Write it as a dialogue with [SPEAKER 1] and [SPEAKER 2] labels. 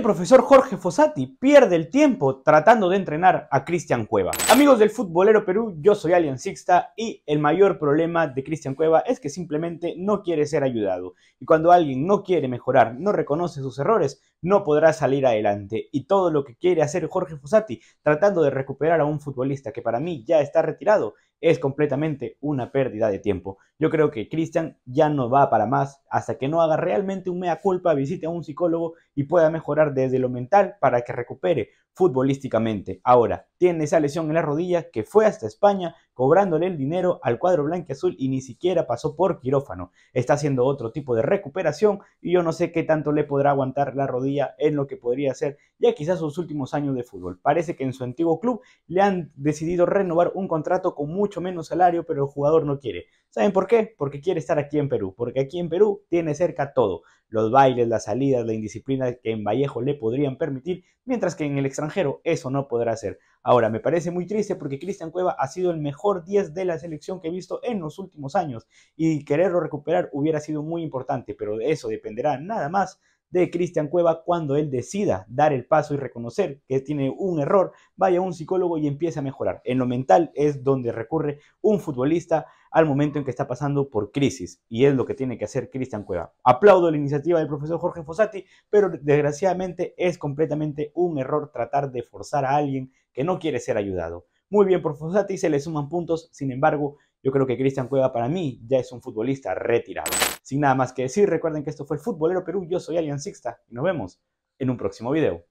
[SPEAKER 1] el profesor Jorge Fossati pierde el tiempo tratando de entrenar a Cristian Cueva. Amigos del futbolero Perú, yo soy Alien Sixta y el mayor problema de Cristian Cueva es que simplemente no quiere ser ayudado. Y cuando alguien no quiere mejorar, no reconoce sus errores, no podrá salir adelante. Y todo lo que quiere hacer Jorge Fossati tratando de recuperar a un futbolista que para mí ya está retirado es completamente una pérdida de tiempo. Yo creo que Cristian ya no va para más hasta que no haga realmente un mea culpa, visite a un psicólogo y pueda mejorar desde lo mental para que recupere futbolísticamente. Ahora, tiene esa lesión en la rodilla que fue hasta España cobrándole el dinero al cuadro azul y ni siquiera pasó por quirófano. Está haciendo otro tipo de recuperación y yo no sé qué tanto le podrá aguantar la rodilla en lo que podría ser ya quizás sus últimos años de fútbol. Parece que en su antiguo club le han decidido renovar un contrato con mucho menos salario, pero el jugador no quiere. ¿Saben por qué? Porque quiere estar aquí en Perú, porque aquí en Perú tiene cerca todo, los bailes, las salidas, la indisciplina que en Vallejo le podrían permitir, mientras que en el extranjero eso no podrá ser. Ahora, me parece muy triste porque Cristian Cueva ha sido el mejor 10 de la selección que he visto en los últimos años y quererlo recuperar hubiera sido muy importante, pero de eso dependerá nada más de Cristian Cueva cuando él decida dar el paso y reconocer que tiene un error, vaya a un psicólogo y empiece a mejorar. En lo mental es donde recurre un futbolista al momento en que está pasando por crisis y es lo que tiene que hacer Cristian Cueva. Aplaudo la iniciativa del profesor Jorge Fossati, pero desgraciadamente es completamente un error tratar de forzar a alguien que no quiere ser ayudado. Muy bien por Fossati, se le suman puntos, sin embargo, yo creo que Cristian Cueva para mí ya es un futbolista retirado. Sin nada más que decir, recuerden que esto fue el Futbolero Perú, yo soy Alian Sixta y nos vemos en un próximo video.